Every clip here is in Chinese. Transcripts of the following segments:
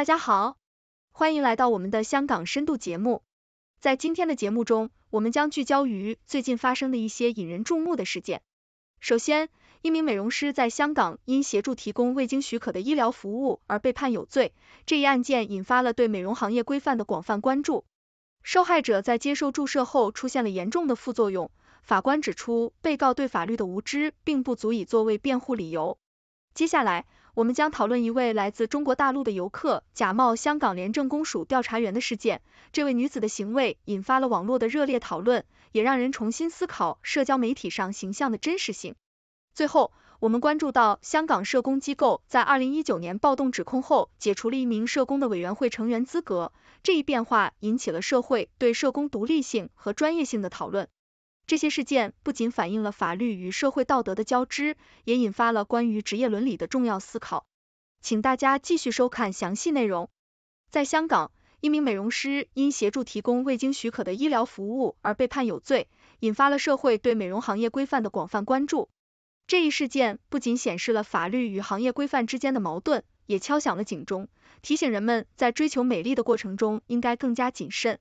大家好，欢迎来到我们的香港深度节目。在今天的节目中，我们将聚焦于最近发生的一些引人注目的事件。首先，一名美容师在香港因协助提供未经许可的医疗服务而被判有罪，这一案件引发了对美容行业规范的广泛关注。受害者在接受注射后出现了严重的副作用，法官指出，被告对法律的无知并不足以作为辩护理由。接下来，我们将讨论一位来自中国大陆的游客假冒香港廉政公署调查员的事件。这位女子的行为引发了网络的热烈讨论，也让人重新思考社交媒体上形象的真实性。最后，我们关注到香港社工机构在二零一九年暴动指控后，解除了一名社工的委员会成员资格。这一变化引起了社会对社工独立性和专业性的讨论。这些事件不仅反映了法律与社会道德的交织，也引发了关于职业伦理的重要思考。请大家继续收看详细内容。在香港，一名美容师因协助提供未经许可的医疗服务而被判有罪，引发了社会对美容行业规范的广泛关注。这一事件不仅显示了法律与行业规范之间的矛盾，也敲响了警钟，提醒人们在追求美丽的过程中应该更加谨慎。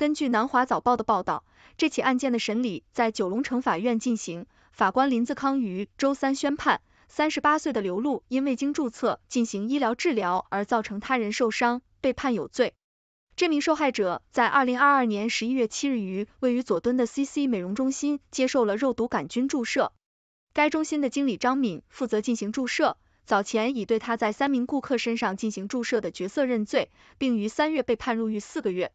根据南华早报的报道，这起案件的审理在九龙城法院进行。法官林子康于周三宣判，三十八岁的刘露因未经注册进行医疗治疗而造成他人受伤，被判有罪。这名受害者在二零二二年十一月七日于位于佐敦的 CC 美容中心接受了肉毒杆菌注射。该中心的经理张敏负责进行注射，早前已对他在三名顾客身上进行注射的角色认罪，并于三月被判入狱四个月。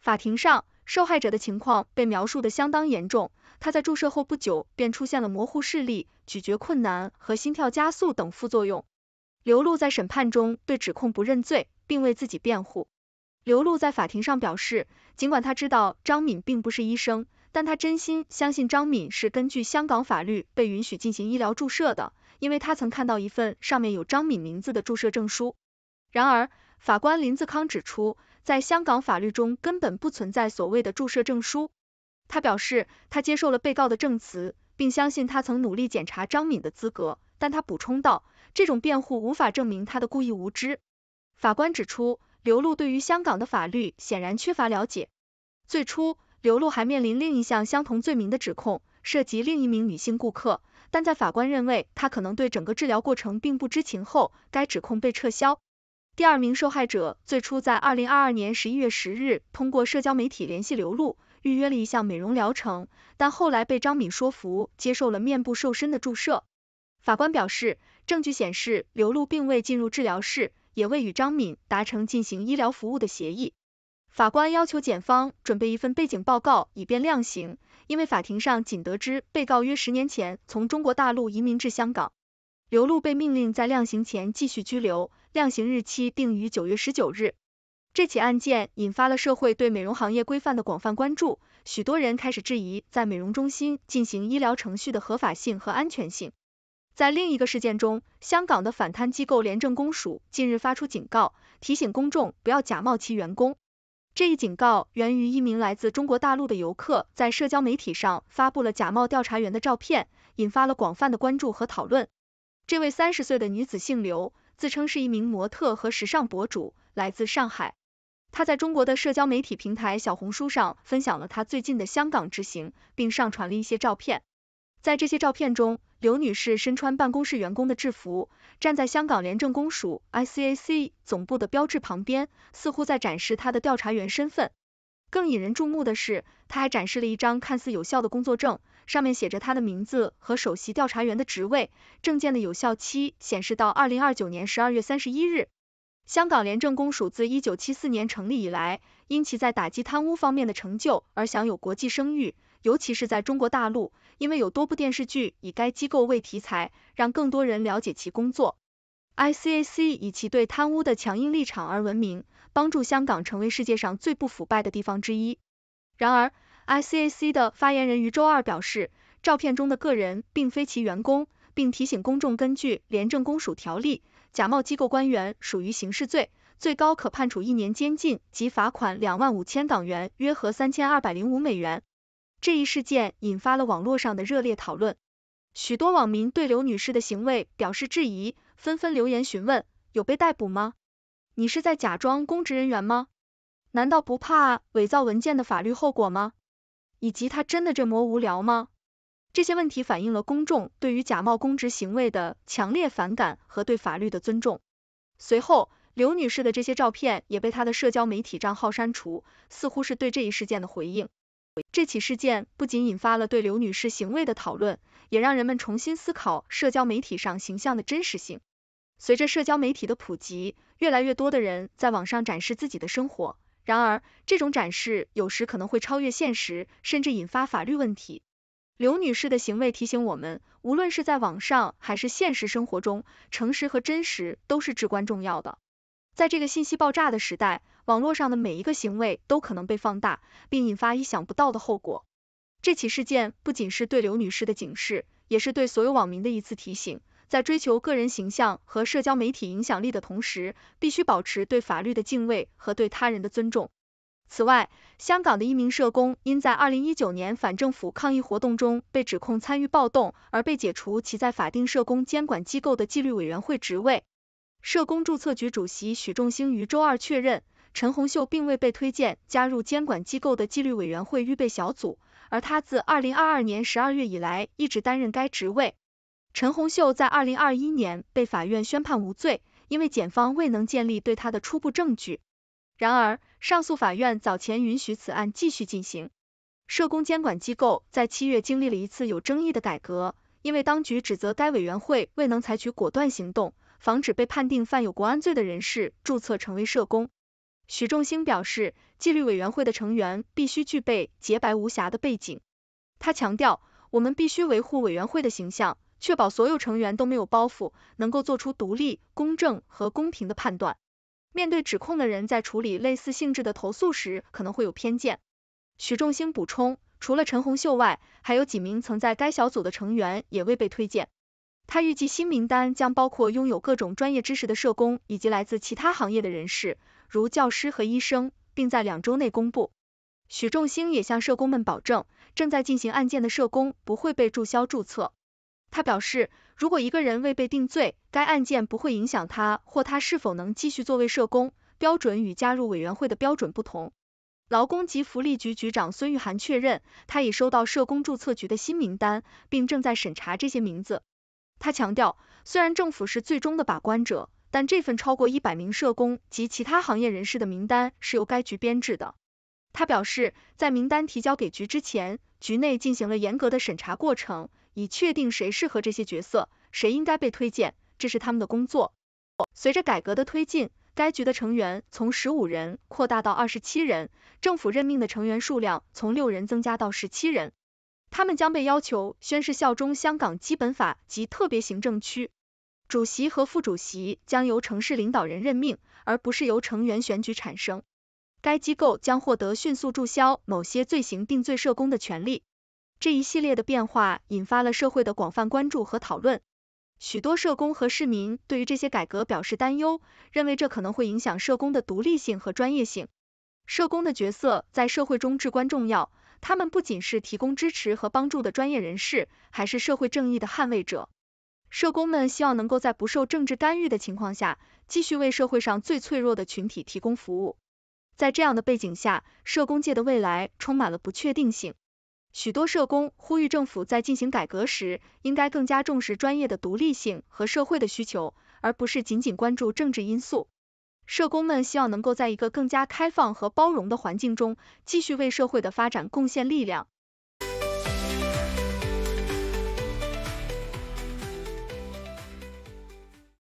法庭上，受害者的情况被描述的相当严重。他在注射后不久便出现了模糊视力、咀嚼困难和心跳加速等副作用。刘露在审判中对指控不认罪，并为自己辩护。刘露在法庭上表示，尽管他知道张敏并不是医生，但他真心相信张敏是根据香港法律被允许进行医疗注射的，因为他曾看到一份上面有张敏名字的注射证书。然而，法官林子康指出。在香港法律中根本不存在所谓的注射证书。他表示，他接受了被告的证词，并相信他曾努力检查张敏的资格。但他补充道，这种辩护无法证明他的故意无知。法官指出，刘露对于香港的法律显然缺乏了解。最初，刘露还面临另一项相同罪名的指控，涉及另一名女性顾客，但在法官认为他可能对整个治疗过程并不知情后，该指控被撤销。第二名受害者最初在二零二二年十一月十日通过社交媒体联系刘露，预约了一项美容疗程，但后来被张敏说服接受了面部瘦身的注射。法官表示，证据显示刘露并未进入治疗室，也未与张敏达成进行医疗服务的协议。法官要求检方准备一份背景报告以便量刑，因为法庭上仅得知被告约十年前从中国大陆移民至香港。刘露被命令在量刑前继续拘留。量刑日期定于九月十九日。这起案件引发了社会对美容行业规范的广泛关注，许多人开始质疑在美容中心进行医疗程序的合法性和安全性。在另一个事件中，香港的反贪机构廉政公署近日发出警告，提醒公众不要假冒其员工。这一警告源于一名来自中国大陆的游客在社交媒体上发布了假冒调查员的照片，引发了广泛的关注和讨论。这位三十岁的女子姓刘。自称是一名模特和时尚博主，来自上海。她在中国的社交媒体平台小红书上分享了她最近的香港之行，并上传了一些照片。在这些照片中，刘女士身穿办公室员工的制服，站在香港廉政公署 （ICAC） 总部的标志旁边，似乎在展示她的调查员身份。更引人注目的是，她还展示了一张看似有效的工作证。上面写着他的名字和首席调查员的职位，证件的有效期显示到二零二九年十二月三十一日。香港廉政公署自一九七四年成立以来，因其在打击贪污方面的成就而享有国际声誉，尤其是在中国大陆，因为有多部电视剧以该机构为题材，让更多人了解其工作。I C A C 以其对贪污的强硬立场而闻名，帮助香港成为世界上最不腐败的地方之一。然而，ICAC 的发言人于周二表示，照片中的个人并非其员工，并提醒公众根据《廉政公署条例》，假冒机构官员属于刑事罪，最高可判处一年监禁及罚款两万五千港元，约合三千二百零五美元。这一事件引发了网络上的热烈讨论，许多网民对刘女士的行为表示质疑，纷纷留言询问：有被逮捕吗？你是在假装公职人员吗？难道不怕伪造文件的法律后果吗？以及他真的这么无聊吗？这些问题反映了公众对于假冒公职行为的强烈反感和对法律的尊重。随后，刘女士的这些照片也被她的社交媒体账号删除，似乎是对这一事件的回应。这起事件不仅引发了对刘女士行为的讨论，也让人们重新思考社交媒体上形象的真实性。随着社交媒体的普及，越来越多的人在网上展示自己的生活。然而，这种展示有时可能会超越现实，甚至引发法律问题。刘女士的行为提醒我们，无论是在网上还是现实生活中，诚实和真实都是至关重要的。在这个信息爆炸的时代，网络上的每一个行为都可能被放大，并引发意想不到的后果。这起事件不仅是对刘女士的警示，也是对所有网民的一次提醒。在追求个人形象和社交媒体影响力的同时，必须保持对法律的敬畏和对他人的尊重。此外，香港的一名社工因在二零一九年反政府抗议活动中被指控参与暴动而被解除其在法定社工监管机构的纪律委员会职位。社工注册局主席许仲兴于周二确认，陈洪秀并未被推荐加入监管机构的纪律委员会预备小组，而他自二零二二年十二月以来一直担任该职位。陈红秀在二零二一年被法院宣判无罪，因为检方未能建立对他的初步证据。然而，上诉法院早前允许此案继续进行。社工监管机构在七月经历了一次有争议的改革，因为当局指责该委员会未能采取果断行动，防止被判定犯有国安罪的人士注册成为社工。许仲兴表示，纪律委员会的成员必须具备洁白无瑕的背景。他强调，我们必须维护委员会的形象。确保所有成员都没有包袱，能够做出独立、公正和公平的判断。面对指控的人在处理类似性质的投诉时可能会有偏见。许仲兴补充，除了陈红秀外，还有几名曾在该小组的成员也未被推荐。他预计新名单将包括拥有各种专业知识的社工以及来自其他行业的人士，如教师和医生，并在两周内公布。许仲兴也向社工们保证，正在进行案件的社工不会被注销注册。他表示，如果一个人未被定罪，该案件不会影响他或他是否能继续作为社工。标准与加入委员会的标准不同。劳工及福利局局长孙玉涵确认，他已收到社工注册局的新名单，并正在审查这些名字。他强调，虽然政府是最终的把关者，但这份超过一百名社工及其他行业人士的名单是由该局编制的。他表示，在名单提交给局之前，局内进行了严格的审查过程。以确定谁适合这些角色，谁应该被推荐，这是他们的工作。随着改革的推进，该局的成员从十五人扩大到二十七人，政府任命的成员数量从六人增加到十七人。他们将被要求宣誓效忠香港基本法及特别行政区。主席和副主席将由城市领导人任命，而不是由成员选举产生。该机构将获得迅速注销某些罪行定罪社工的权利。这一系列的变化引发了社会的广泛关注和讨论，许多社工和市民对于这些改革表示担忧，认为这可能会影响社工的独立性和专业性。社工的角色在社会中至关重要，他们不仅是提供支持和帮助的专业人士，还是社会正义的捍卫者。社工们希望能够在不受政治干预的情况下，继续为社会上最脆弱的群体提供服务。在这样的背景下，社工界的未来充满了不确定性。许多社工呼吁政府在进行改革时，应该更加重视专业的独立性和社会的需求，而不是仅仅关注政治因素。社工们希望能够在一个更加开放和包容的环境中，继续为社会的发展贡献力量。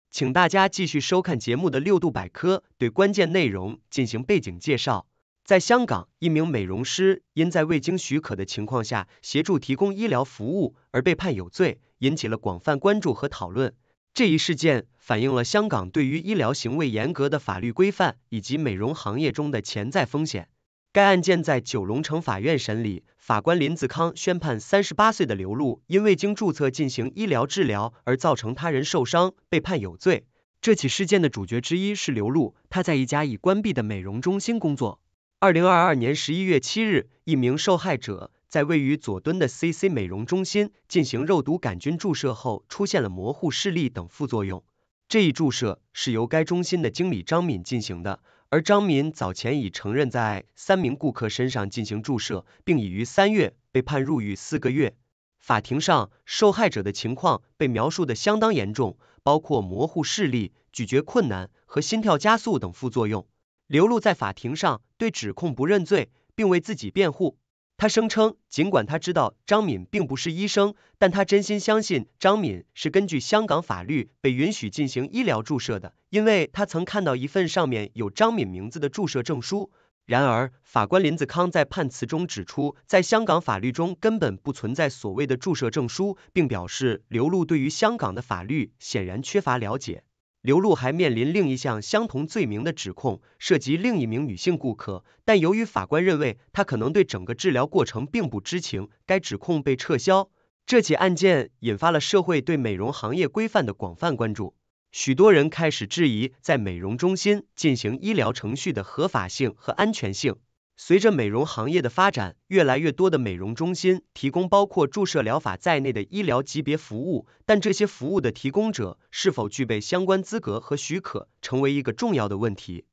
请大家继续收看节目的六度百科，对关键内容进行背景介绍。在香港，一名美容师因在未经许可的情况下协助提供医疗服务而被判有罪，引起了广泛关注和讨论。这一事件反映了香港对于医疗行为严格的法律规范以及美容行业中的潜在风险。该案件在九龙城法院审理，法官林子康宣判，三十八岁的刘露因未经注册进行医疗治疗而造成他人受伤，被判有罪。这起事件的主角之一是刘露，她在一家已关闭的美容中心工作。二零二二年十一月七日，一名受害者在位于佐敦的 CC 美容中心进行肉毒杆菌注射后，出现了模糊视力等副作用。这一注射是由该中心的经理张敏进行的，而张敏早前已承认在三名顾客身上进行注射，并已于三月被判入狱四个月。法庭上，受害者的情况被描述的相当严重，包括模糊视力、咀嚼困难和心跳加速等副作用。刘璐在法庭上对指控不认罪，并为自己辩护。他声称，尽管他知道张敏并不是医生，但他真心相信张敏是根据香港法律被允许进行医疗注射的，因为他曾看到一份上面有张敏名字的注射证书。然而，法官林子康在判词中指出，在香港法律中根本不存在所谓的注射证书，并表示刘璐对于香港的法律显然缺乏了解。刘露还面临另一项相同罪名的指控，涉及另一名女性顾客，但由于法官认为她可能对整个治疗过程并不知情，该指控被撤销。这起案件引发了社会对美容行业规范的广泛关注，许多人开始质疑在美容中心进行医疗程序的合法性和安全性。随着美容行业的发展，越来越多的美容中心提供包括注射疗法在内的医疗级别服务，但这些服务的提供者是否具备相关资格和许可，成为一个重要的问题。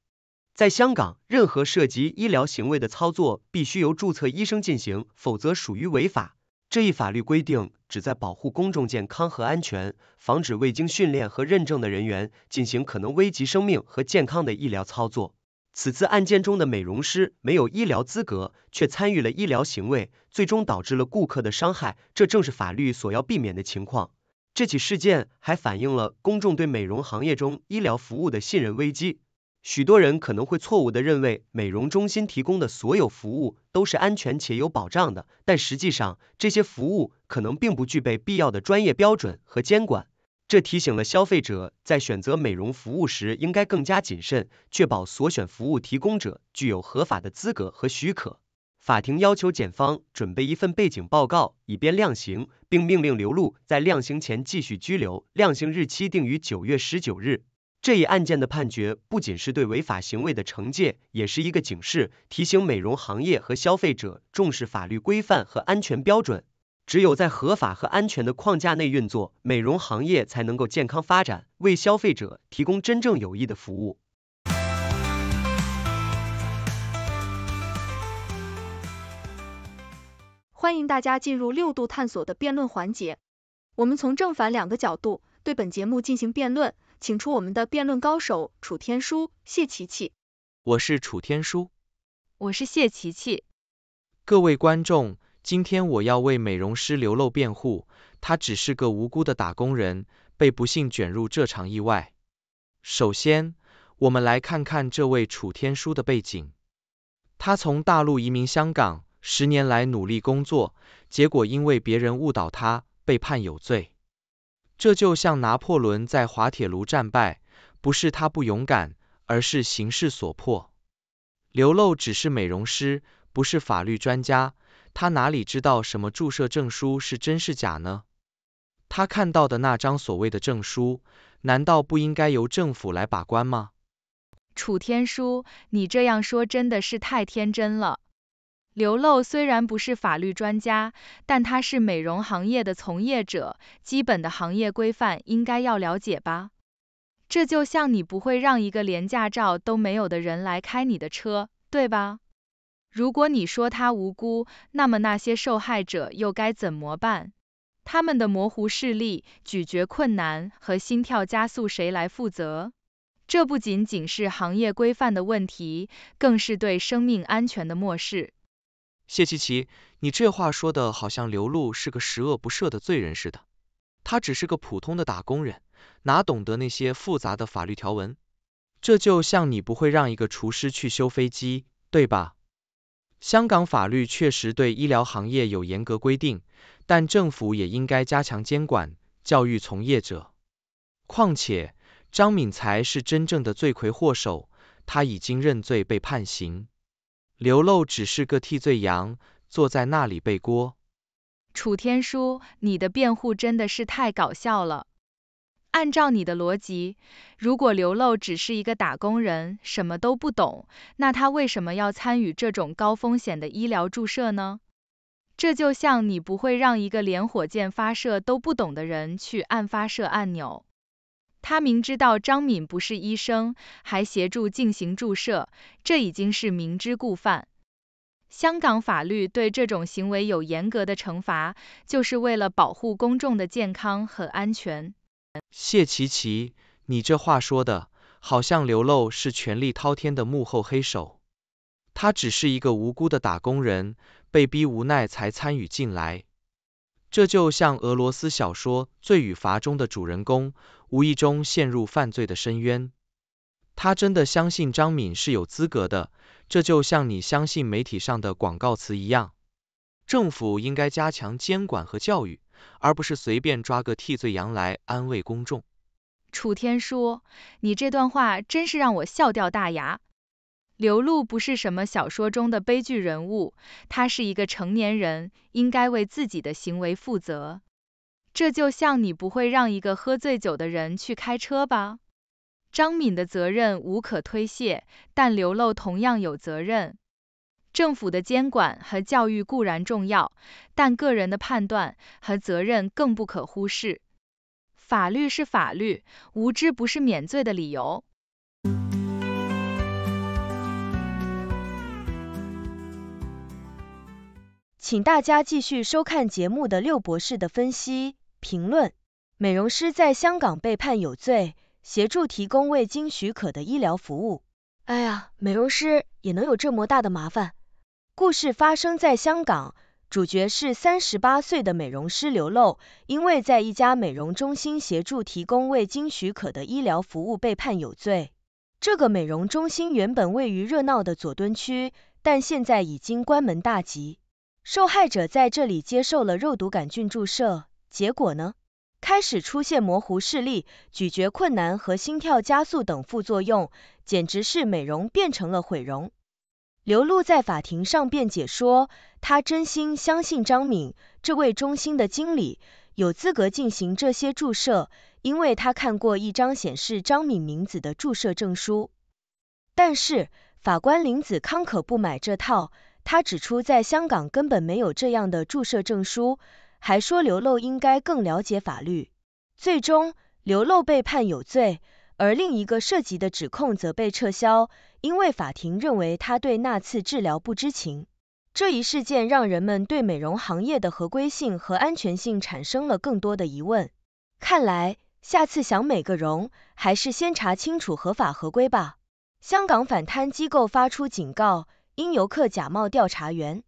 在香港，任何涉及医疗行为的操作必须由注册医生进行，否则属于违法。这一法律规定旨在保护公众健康和安全，防止未经训练和认证的人员进行可能危及生命和健康的医疗操作。此次案件中的美容师没有医疗资格，却参与了医疗行为，最终导致了顾客的伤害，这正是法律所要避免的情况。这起事件还反映了公众对美容行业中医疗服务的信任危机。许多人可能会错误地认为美容中心提供的所有服务都是安全且有保障的，但实际上这些服务可能并不具备必要的专业标准和监管。这提醒了消费者，在选择美容服务时应该更加谨慎，确保所选服务提供者具有合法的资格和许可。法庭要求检方准备一份背景报告，以便量刑，并命令刘露在量刑前继续拘留，量刑日期定于九月十九日。这一案件的判决不仅是对违法行为的惩戒，也是一个警示，提醒美容行业和消费者重视法律规范和安全标准。只有在合法和安全的框架内运作，美容行业才能够健康发展，为消费者提供真正有益的服务。欢迎大家进入六度探索的辩论环节，我们从正反两个角度对本节目进行辩论，请出我们的辩论高手楚天舒、谢琪琪。我是楚天舒。我是谢琪琪。各位观众。今天我要为美容师刘露辩护，他只是个无辜的打工人，被不幸卷入这场意外。首先，我们来看看这位楚天舒的背景，他从大陆移民香港，十年来努力工作，结果因为别人误导他被判有罪。这就像拿破仑在滑铁卢战败，不是他不勇敢，而是形势所迫。刘露只是美容师，不是法律专家。他哪里知道什么注射证书是真是假呢？他看到的那张所谓的证书，难道不应该由政府来把关吗？楚天书，你这样说真的是太天真了。刘露虽然不是法律专家，但他是美容行业的从业者，基本的行业规范应该要了解吧？这就像你不会让一个连驾照都没有的人来开你的车，对吧？如果你说他无辜，那么那些受害者又该怎么办？他们的模糊视力、咀嚼困难和心跳加速，谁来负责？这不仅仅是行业规范的问题，更是对生命安全的漠视。谢琪琪，你这话说的好像刘露是个十恶不赦的罪人似的。他只是个普通的打工人，哪懂得那些复杂的法律条文？这就像你不会让一个厨师去修飞机，对吧？香港法律确实对医疗行业有严格规定，但政府也应该加强监管、教育从业者。况且，张敏才是真正的罪魁祸首，他已经认罪被判刑，刘露只是个替罪羊，坐在那里背锅。楚天舒，你的辩护真的是太搞笑了。按照你的逻辑，如果刘露只是一个打工人，什么都不懂，那他为什么要参与这种高风险的医疗注射呢？这就像你不会让一个连火箭发射都不懂的人去按发射按钮。他明知道张敏不是医生，还协助进行注射，这已经是明知故犯。香港法律对这种行为有严格的惩罚，就是为了保护公众的健康和安全。谢琪琪，你这话说的，好像刘露是权力滔天的幕后黑手，他只是一个无辜的打工人，被逼无奈才参与进来。这就像俄罗斯小说《罪与罚》中的主人公，无意中陷入犯罪的深渊。他真的相信张敏是有资格的，这就像你相信媒体上的广告词一样。政府应该加强监管和教育。而不是随便抓个替罪羊来安慰公众。楚天舒，你这段话真是让我笑掉大牙。刘露不是什么小说中的悲剧人物，他是一个成年人，应该为自己的行为负责。这就像你不会让一个喝醉酒的人去开车吧？张敏的责任无可推卸，但刘露同样有责任。政府的监管和教育固然重要，但个人的判断和责任更不可忽视。法律是法律，无知不是免罪的理由。请大家继续收看节目的六博士的分析评论。美容师在香港被判有罪，协助提供未经许可的医疗服务。哎呀，美容师也能有这么大的麻烦！故事发生在香港，主角是三十八岁的美容师刘露，因为在一家美容中心协助提供未经许可的医疗服务被判有罪。这个美容中心原本位于热闹的佐敦区，但现在已经关门大吉。受害者在这里接受了肉毒杆菌注射，结果呢？开始出现模糊视力、咀嚼困难和心跳加速等副作用，简直是美容变成了毁容。刘露在法庭上辩解说，他真心相信张敏这位中心的经理有资格进行这些注射，因为他看过一张显示张敏名字的注射证书。但是，法官林子康可不买这套，他指出在香港根本没有这样的注射证书，还说刘露应该更了解法律。最终，刘露被判有罪。而另一个涉及的指控则被撤销，因为法庭认为他对那次治疗不知情。这一事件让人们对美容行业的合规性和安全性产生了更多的疑问。看来，下次想美个容，还是先查清楚合法合规吧。香港反贪机构发出警告，因游客假冒调查员，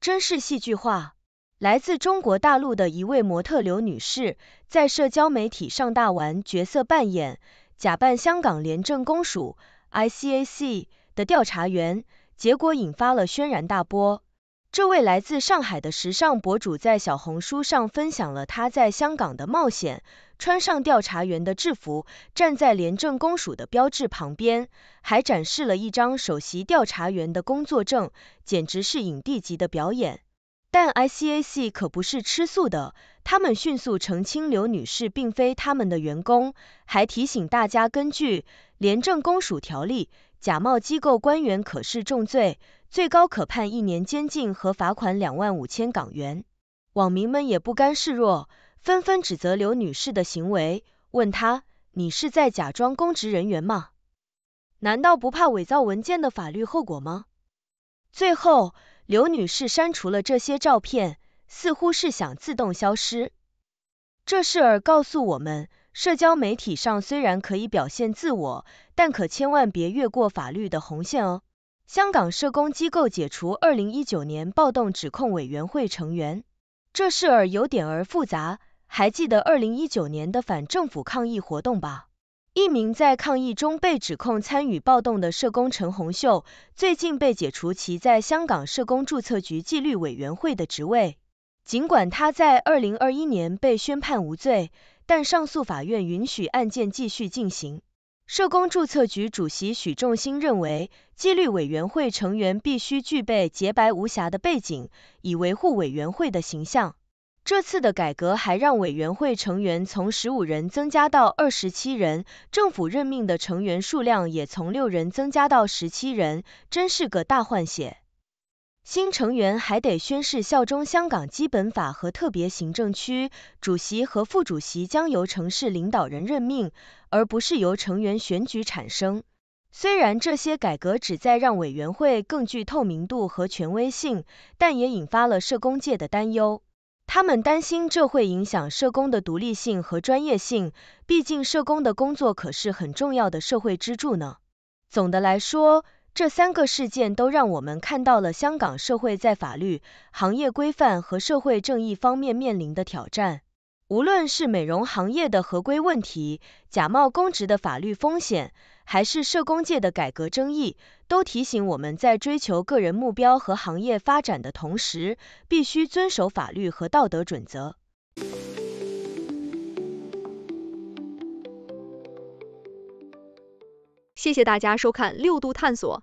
真是戏剧化。来自中国大陆的一位模特刘女士，在社交媒体上大玩角色扮演。假扮香港廉政公署 （ICAC） 的调查员，结果引发了轩然大波。这位来自上海的时尚博主在小红书上分享了他在香港的冒险，穿上调查员的制服，站在廉政公署的标志旁边，还展示了一张首席调查员的工作证，简直是影帝级的表演。但 I C A C 可不是吃素的，他们迅速澄清刘女士并非他们的员工，还提醒大家根据《廉政公署条例》，假冒机构官员可是重罪，最高可判一年监禁和罚款两万五千港元。网民们也不甘示弱，纷纷指责刘女士的行为，问她：“你是在假装公职人员吗？难道不怕伪造文件的法律后果吗？”最后。刘女士删除了这些照片，似乎是想自动消失。这事儿告诉我们，社交媒体上虽然可以表现自我，但可千万别越过法律的红线哦。香港社工机构解除2019年暴动指控委员会成员，这事儿有点儿复杂。还记得2019年的反政府抗议活动吧？一名在抗议中被指控参与暴动的社工陈红秀，最近被解除其在香港社工注册局纪律委员会的职位。尽管他在二零二一年被宣判无罪，但上诉法院允许案件继续进行。社工注册局主席许仲兴认为，纪律委员会成员必须具备洁白无瑕的背景，以维护委员会的形象。这次的改革还让委员会成员从十五人增加到二十七人，政府任命的成员数量也从六人增加到十七人，真是个大换血。新成员还得宣誓效忠香港基本法和特别行政区。主席和副主席将由城市领导人任命，而不是由成员选举产生。虽然这些改革旨在让委员会更具透明度和权威性，但也引发了社工界的担忧。他们担心这会影响社工的独立性和专业性，毕竟社工的工作可是很重要的社会支柱呢。总的来说，这三个事件都让我们看到了香港社会在法律、行业规范和社会正义方面面临的挑战。无论是美容行业的合规问题，假冒公职的法律风险。还是社工界的改革争议，都提醒我们在追求个人目标和行业发展的同时，必须遵守法律和道德准则。谢谢大家收看六度探索。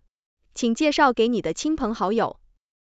请介绍给你的亲朋好友。